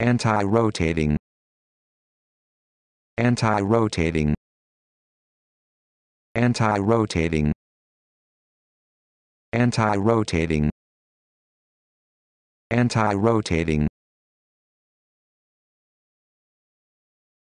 anti-rotating anti-rotating anti-rotating anti-rotating anti-rotating